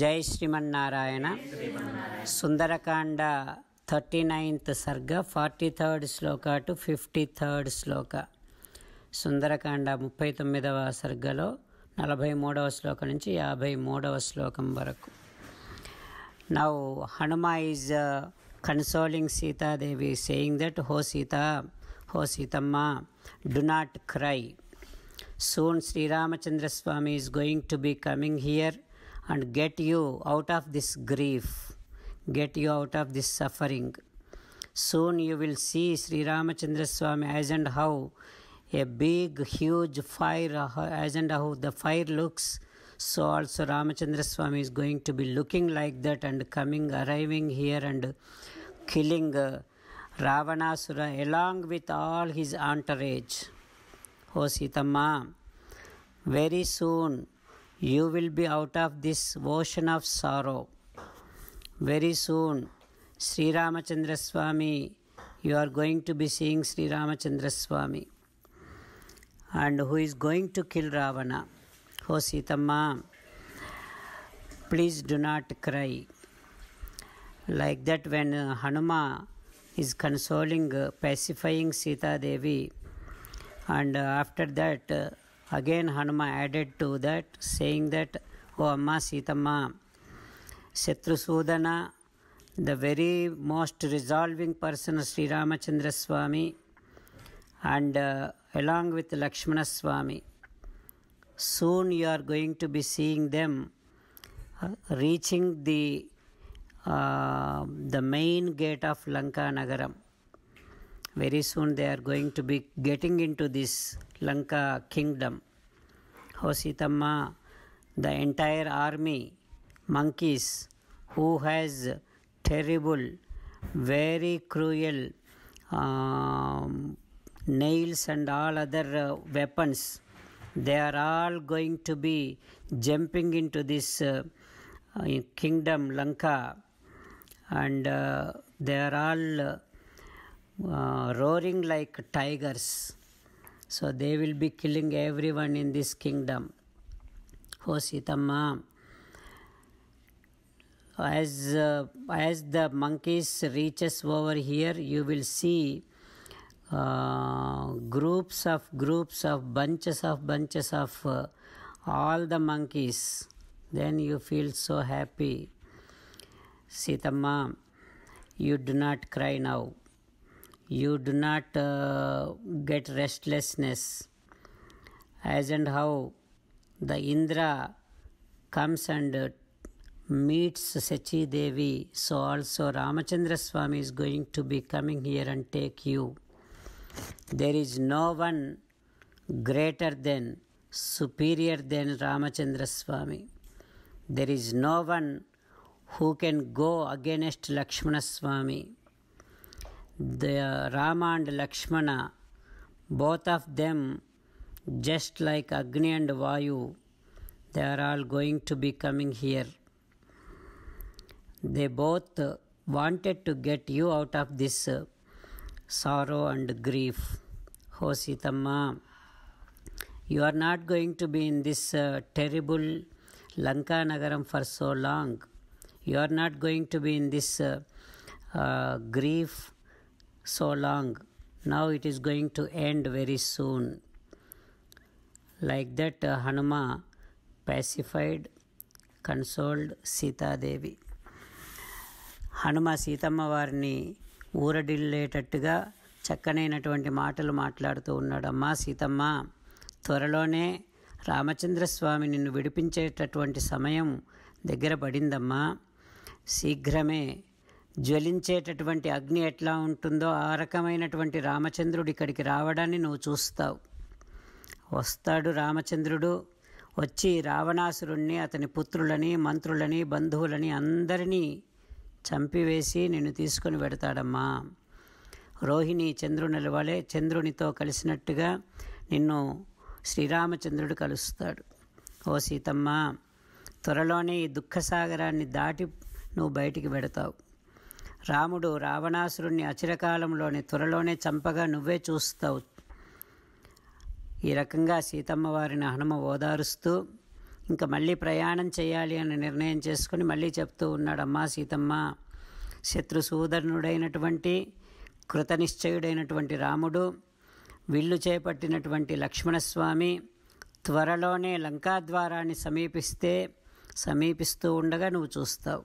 జై Srimannarayana Sundarakanda thirty ninth సర్గ forty third శ్లోక టు ఫిఫ్టీ థర్డ్ శ్లోక సుందరకాండ ముప్పై తొమ్మిదవ సర్గలో నలభై మూడవ శ్లోకం నుంచి యాభై మూడవ శ్లోకం వరకు now Hanuma is consoling Sitadevi saying that oh Sita oh Sitamma do not cry soon Sriramachandraswamy swami is going to be coming here and get you out of this grief, get you out of this suffering. Soon you will see Sri Ramachandra Swami as and how a big, huge fire, as and how the fire looks. So also Ramachandra Swami is going to be looking like that and coming, arriving here and killing Ravana uh, Ravanasura along with all his entourage. O oh Ma, very soon you will be out of this ocean of sorrow. Very soon, Sri Ramachandra Swami, you are going to be seeing Sri Ramachandra Swami. And who is going to kill Ravana? Oh Sitama, please do not cry. Like that, when uh, Hanuma is consoling, uh, pacifying Sita Devi, and uh, after that, Again, Hanuma added to that, saying that, O Amma Sitama, Shatrusudana, the very most resolving person, Sri Ramachandra Swami, and uh, along with Lakshmana Swami, soon you are going to be seeing them uh, reaching the uh, the main gate of Lanka Nagaram very soon they are going to be getting into this Lanka kingdom. Hositamma, oh, the entire army, monkeys, who has terrible, very cruel um, nails and all other uh, weapons, they are all going to be jumping into this uh, uh kingdom, Lanka, and uh, they are all uh, uh, roaring like tigers. So they will be killing everyone in this kingdom. Oh, Sitamma! As, uh, as the monkeys reaches over here, you will see uh, groups of groups of bunches of bunches of uh, all the monkeys. Then you feel so happy. Sitamma. you do not cry now you do not uh, get restlessness as and how the Indra comes and uh, meets Sachi Devi, so also Ramachandra Swami is going to be coming here and take you. There is no one greater than, superior than Ramachandra Swami. There is no one who can go against Lakshmana Swami the Rama and Lakshmana, both of them, just like Agni and Vayu, they are all going to be coming here. They both wanted to get you out of this sorrow and grief. Ho Sitama, you are not going to be in this uh, terrible Lanka Nagaram for so long. You are not going to be in this uh, uh grief so long. Now it is going to end very soon. Like that, uh, Hanuma pacified, consoled Sita Devi. Hanuma Sitamma వారిని ఊరడిల్లేటట్టుగా చక్కనైనటువంటి మాటలు మాట్లాడుతూ ఉన్నాడు అమ్మా సీతమ్మ త్వరలోనే రామచంద్రస్వామి నిన్ను విడిపించేటటువంటి సమయం దగ్గర పడిందమ్మా శీఘ్రమే జ్వలించేటటువంటి అగ్ని ఎట్లా ఉంటుందో ఆ రకమైనటువంటి రామచంద్రుడు ఇక్కడికి రావడాన్ని నువ్వు చూస్తావు వస్తాడు రామచంద్రుడు వచ్చి రావణాసురుణ్ణి అతని పుత్రులని మంత్రులని బంధువులని అందరినీ చంపివేసి నిన్ను తీసుకుని పెడతాడమ్మా రోహిణి చంద్రుని వలె చంద్రునితో కలిసినట్టుగా నిన్ను శ్రీరామచంద్రుడు కలుస్తాడు ఓ సీతమ్మ త్వరలోనే ఈ దుఃఖసాగరాన్ని దాటి నువ్వు బయటికి పెడతావు రాముడు రావణాసురుణ్ణి అచిరకాలంలోనే త్వరలోనే చంపగా నువ్వే చూస్తావు ఈ రకంగా సీతమ్మ వారిని హనుమ ఓదారుస్తూ ఇంకా మళ్ళీ ప్రయాణం చేయాలి అని నిర్ణయం చేసుకుని మళ్ళీ చెప్తూ ఉన్నాడమ్మా సీతమ్మ శత్రు సూదరుడైనటువంటి కృతనిశ్చయుడైనటువంటి రాముడు విల్లు చేపట్టినటువంటి లక్ష్మణస్వామి త్వరలోనే లంకాద్వారాన్ని సమీపిస్తే సమీపిస్తూ ఉండగా నువ్వు చూస్తావు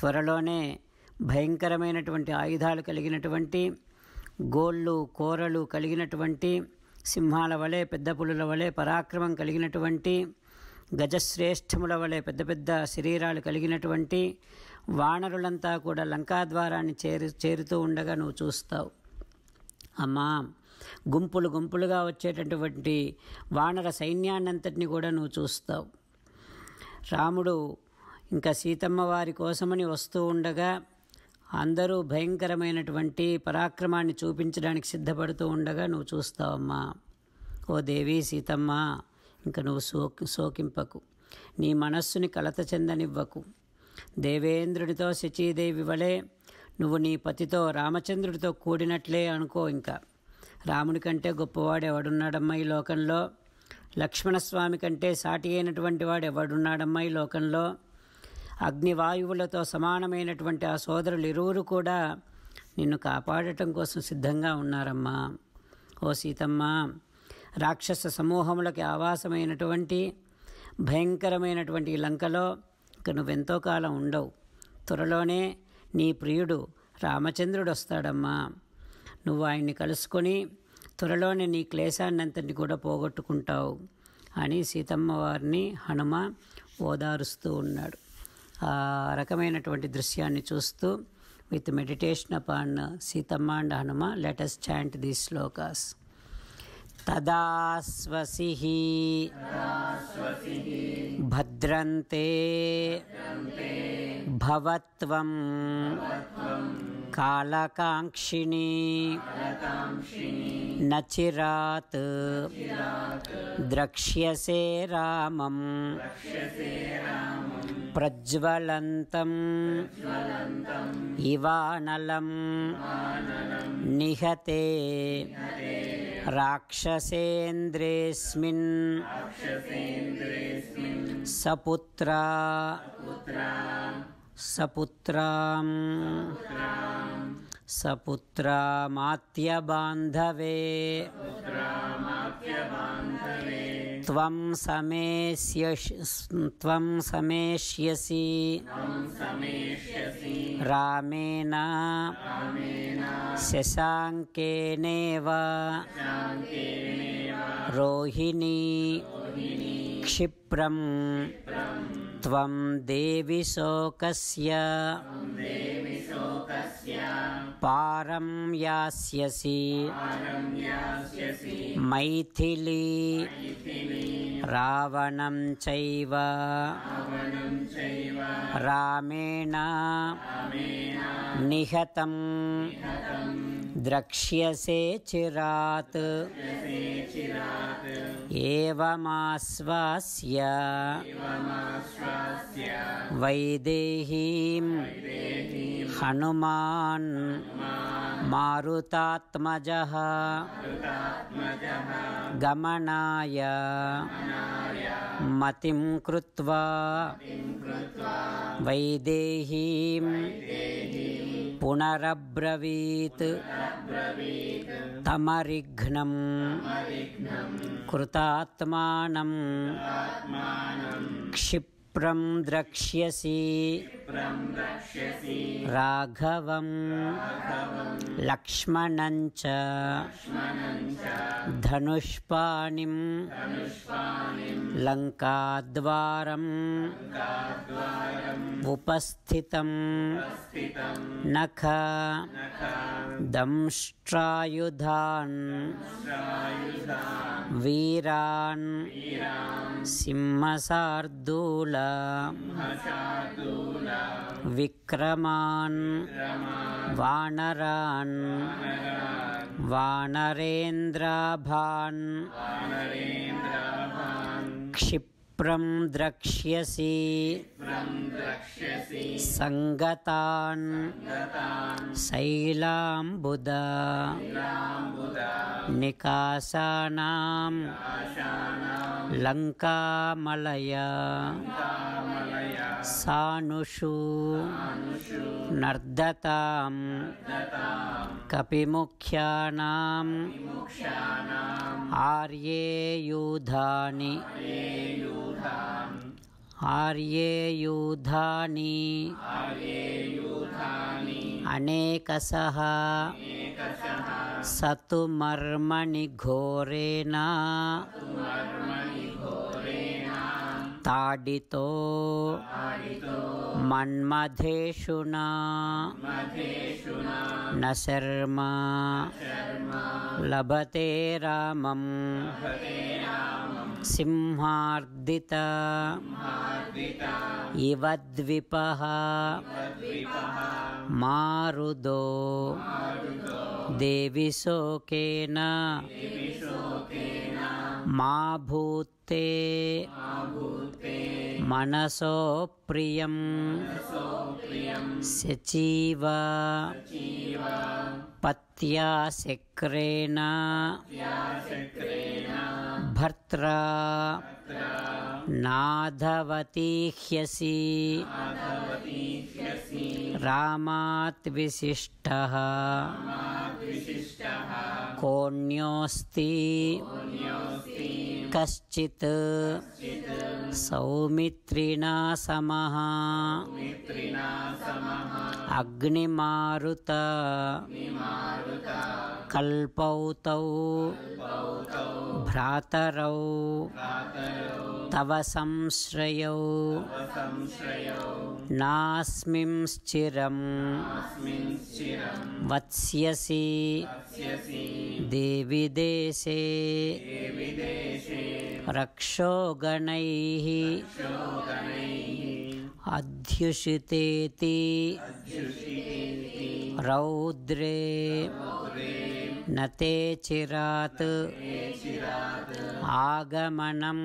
త్వరలోనే భయంకరమైనటువంటి ఆయుధాలు కలిగినటువంటి గోళ్ళు కూరలు కలిగినటువంటి సింహాల వలె పెద్ద పులుల వలె పరాక్రమం కలిగినటువంటి గజశ్రేష్ఠముల వలె పెద్ద పెద్ద శరీరాలు కలిగినటువంటి వానరులంతా కూడా ద్వారాన్ని చేరు చేరుతూ ఉండగా నువ్వు చూస్తావు అమ్మా గుంపులు గుంపులుగా వచ్చేటటువంటి వానర సైన్యాన్నంతటిని కూడా నువ్వు చూస్తావు రాముడు ఇంకా సీతమ్మ వారి కోసమని వస్తూ ఉండగా అందరూ భయంకరమైనటువంటి పరాక్రమాన్ని చూపించడానికి సిద్ధపడుతూ ఉండగా నువ్వు చూస్తావమ్మా ఓ దేవి సీతమ్మ ఇంకా నువ్వు సోకి సోకింపకు నీ మనస్సుని కలత చెందనివ్వకు దేవేంద్రుడితో శచీదేవి వలె నువ్వు నీ పతితో రామచంద్రుడితో కూడినట్లే అనుకో ఇంకా రాముడి కంటే గొప్పవాడు ఎవడున్నాడమ్మా ఈ లోకంలో లక్ష్మణస్వామి కంటే సాటి అయినటువంటి వాడు ఎవడున్నాడమ్మా ఈ లోకంలో అగ్నివాయువులతో సమానమైనటువంటి ఆ సోదరులు ఇరువురు కూడా నిన్ను కాపాడటం కోసం సిద్ధంగా ఉన్నారమ్మా ఓ సీతమ్మ రాక్షస సమూహములకి ఆవాసమైనటువంటి భయంకరమైనటువంటి లంకలో ఇక నువ్వెంతో కాలం ఉండవు త్వరలోనే నీ ప్రియుడు రామచంద్రుడు వస్తాడమ్మా నువ్వు ఆయన్ని కలుసుకొని త్వరలోనే నీ క్లేశాన్నంతటిని కూడా పోగొట్టుకుంటావు అని సీతమ్మ వారిని హనుమ ఓదారుస్తూ ఉన్నాడు ఆ రకమైనటువంటి దృశ్యాన్ని చూస్తూ with meditation upon Sitamma and Hanuma let us chant the shlokas తదాస్వసి భద్రంతే భవత్వం కాళకాంక్షిణి నచిరాత్ ద్రక్ష్యసే రామం प्रज्वलन्तम् इवानलं निहते राक्षसेन्द्रेऽस्मिन् सपुत्रा सपुत्रां सपुत्रामात्यबान्धवे त्वं त्वं समेष्यसि रामेण शशाङ्केनेव रोहिणी क्षिप्रम् त्वं शोकस्य पारं यास्यसि मैथिली रावणं चैव रामेण निहतम् द्रक्ष्यसे चिरात् एवमास्वास्य वैदेहीं हनुमान् मारुतात्मजः गमनाय मतिं कृत्वा वैदेहीं पुनरब्रवीत् तमरिघ्नं कृतात्मानं क्षिप् प्रं द्रक्ष्यसि राघवं लक्ष्मणं च धनुष्पाणिं लङ्काद्वारम् उपस्थितं नख दंष्ट्रायुधान् वीरान् सिंहसार्दूल विक्रमान् वानरान् वानरेन्द्राभान् क्षिप् विप्रं द्रक्ष्यसि सङ्गतान् शैलाम्बुद निकासानां लङ्कामलय सानुषु नर्दतां कपिमुख्यानाम् आर्येयूधानि आर्येयूधानि अनेकसः सतु मर्मणि घोरेण ताडितो मन्मधेशुना न शर्मा लभते रामं सिंहार्दित इव मारुदो देवी शोकेन मा भूते मनसो प्रियं सचिव पत्या शक्ति शक्रेण भर्त्रा नाधवती ह्यसी रामात् विशिष्टः कोण्योऽस्ति कश्चित् सौमित्रिणा समः अग्निमारुत कल् अल्पौतौ भ्रातरौ तव संश्रयौ नास्मिंश्चिरं वत्स्यसि देवि देशे रक्षोगणैः अध्युषितेति रौद्रे न ते आगमनम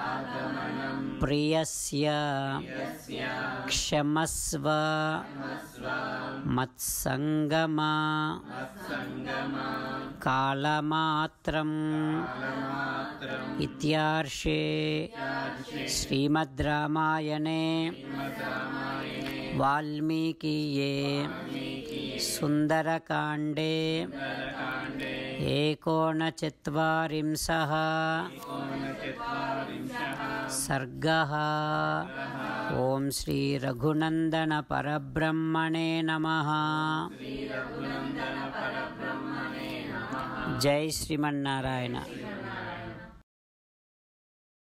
आगमनं प्रियस्य क्षमस्व मत्सङ्गमा कालमात्रम् इत्यार्षे श्रीमद्रामायणे वाल्मीकिये सुंदरकांडे एकोनचत्वारिंशः सर्गः ओम श्री रघुनंदन परब्रह्मणे नमः जय श्रीमन्नारायण